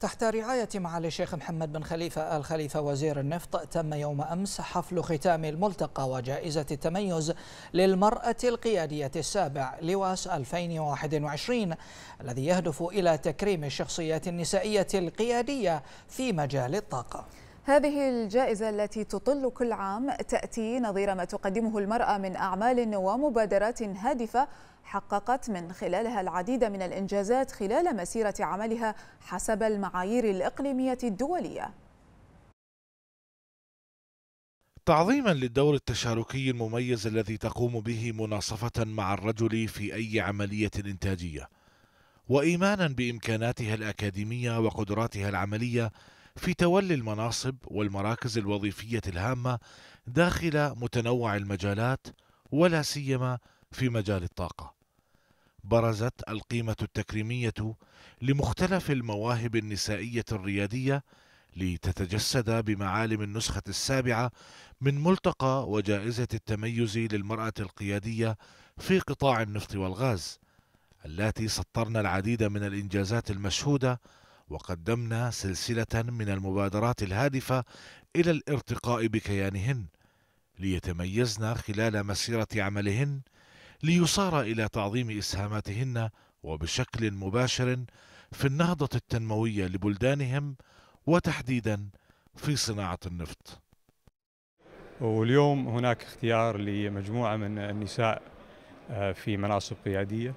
تحت رعاية معالي الشيخ محمد بن خليفة آل خليفة وزير النفط تم يوم أمس حفل ختام الملتقى وجائزة التميز للمرأة القيادية السابع لواس 2021 الذي يهدف إلى تكريم الشخصيات النسائية القيادية في مجال الطاقة هذه الجائزة التي تطل كل عام تأتي نظير ما تقدمه المرأة من أعمال ومبادرات هادفة حققت من خلالها العديد من الإنجازات خلال مسيرة عملها حسب المعايير الإقليمية الدولية تعظيما للدور التشاركي المميز الذي تقوم به مناصفة مع الرجل في أي عملية إنتاجية وإيمانا بإمكاناتها الأكاديمية وقدراتها العملية في تولي المناصب والمراكز الوظيفية الهامة داخل متنوع المجالات ولا سيما في مجال الطاقة. برزت القيمة التكريمية لمختلف المواهب النسائية الريادية لتتجسد بمعالم النسخة السابعة من ملتقى وجائزة التميز للمرأة القيادية في قطاع النفط والغاز، اللاتي سطرن العديد من الإنجازات المشهودة وقدمنا سلسلة من المبادرات الهادفة إلى الارتقاء بكيانهن ليتميزن خلال مسيرة عملهن ليصار إلى تعظيم إسهاماتهن وبشكل مباشر في النهضة التنموية لبلدانهم وتحديدا في صناعة النفط واليوم هناك اختيار لمجموعة من النساء آه، في مناصب قيادية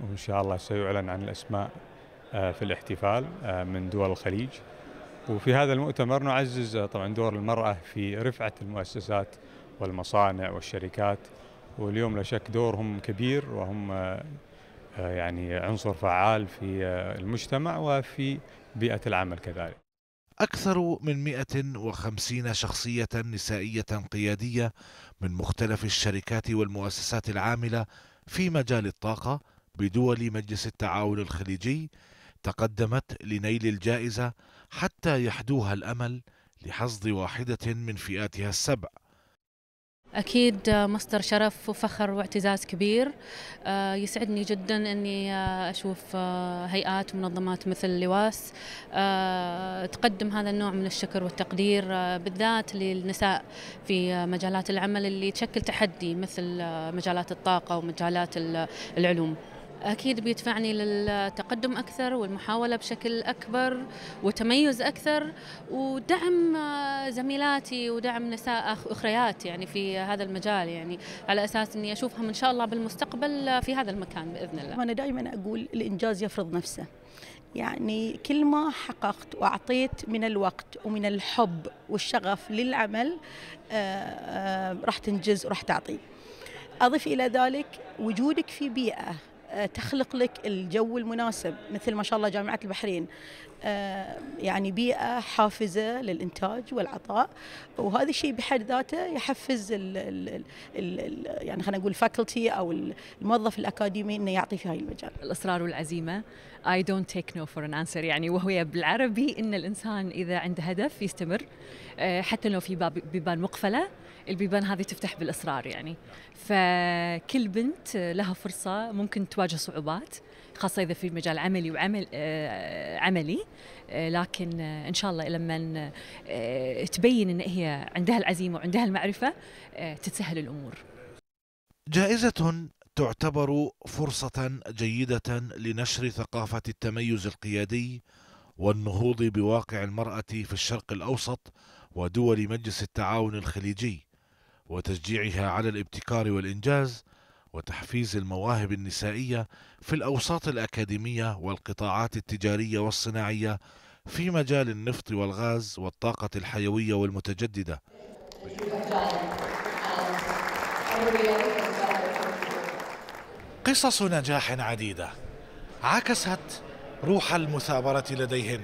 وإن شاء الله سيعلن عن الأسماء آه، في الاحتفال آه، من دول الخليج وفي هذا المؤتمر نعزز آه، طبعا دور المرأة في رفعة المؤسسات والمصانع والشركات واليوم لا شك دورهم كبير وهم يعني عنصر فعال في المجتمع وفي بيئة العمل كذلك أكثر من 150 شخصية نسائية قيادية من مختلف الشركات والمؤسسات العاملة في مجال الطاقة بدول مجلس التعاون الخليجي تقدمت لنيل الجائزة حتى يحدوها الأمل لحصد واحدة من فئاتها السبع أكيد مصدر شرف وفخر واعتزاز كبير آه، يسعدني جدا أني آه، أشوف آه، هيئات ومنظمات مثل لواس تقدم هذا النوع من الشكر والتقدير بالذات للنساء في مجالات العمل اللي تشكل تحدي مثل مجالات الطاقة ومجالات العلوم اكيد بيدفعني للتقدم اكثر والمحاوله بشكل اكبر وتميز اكثر ودعم زميلاتي ودعم نساء اخريات يعني في هذا المجال يعني على اساس اني اشوفهم ان شاء الله بالمستقبل في هذا المكان باذن الله. وانا دائما اقول الانجاز يفرض نفسه. يعني كل ما حققت واعطيت من الوقت ومن الحب والشغف للعمل آه، آه، راح تنجز وراح تعطي. اضف الى ذلك وجودك في بيئه آه، تخلق لك الجو المناسب مثل ما شاء الله جامعة البحرين آه، يعني بيئة حافزة للإنتاج والعطاء وهذا الشيء بحد ذاته يحفز الـ الـ الـ يعني خلينا نقول الفاكولتي أو الموظف الأكاديمي إنه يعطي في هاي المجال الإصرار والعزيمة I don't take no for an answer يعني وهو بالعربي إن الإنسان إذا عنده هدف يستمر آه، حتى لو في باب بيبان مقفلة البيبان هذه تفتح بالإصرار يعني فكل بنت لها فرصة ممكن تواجه صعوبات خاصة إذا في مجال عملي وعمل آه، عملي آه، لكن آه، إن شاء الله لما تبين أن هي عندها العزيمة وعندها المعرفة تتسهل الأمور جائزة تعتبر فرصة جيدة لنشر ثقافة التميز القيادي والنهوض بواقع المرأة في الشرق الأوسط ودول مجلس التعاون الخليجي وتشجيعها على الابتكار والإنجاز وتحفيز المواهب النسائية في الأوساط الأكاديمية والقطاعات التجارية والصناعية في مجال النفط والغاز والطاقة الحيوية والمتجددة قصص نجاح عديدة عكست روح المثابرة لديهن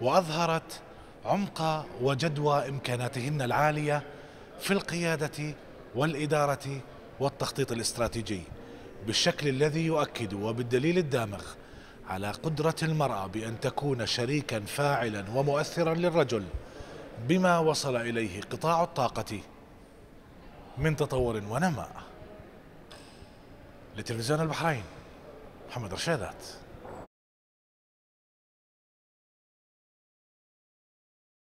وأظهرت عمق وجدوى إمكاناتهن العالية في القيادة والإدارة والتخطيط الاستراتيجي بالشكل الذي يؤكد وبالدليل الدامغ على قدرة المرأة بأن تكون شريكا فاعلا ومؤثرا للرجل بما وصل إليه قطاع الطاقة من تطور ونماء لتلفزيون البحرين محمد رشادات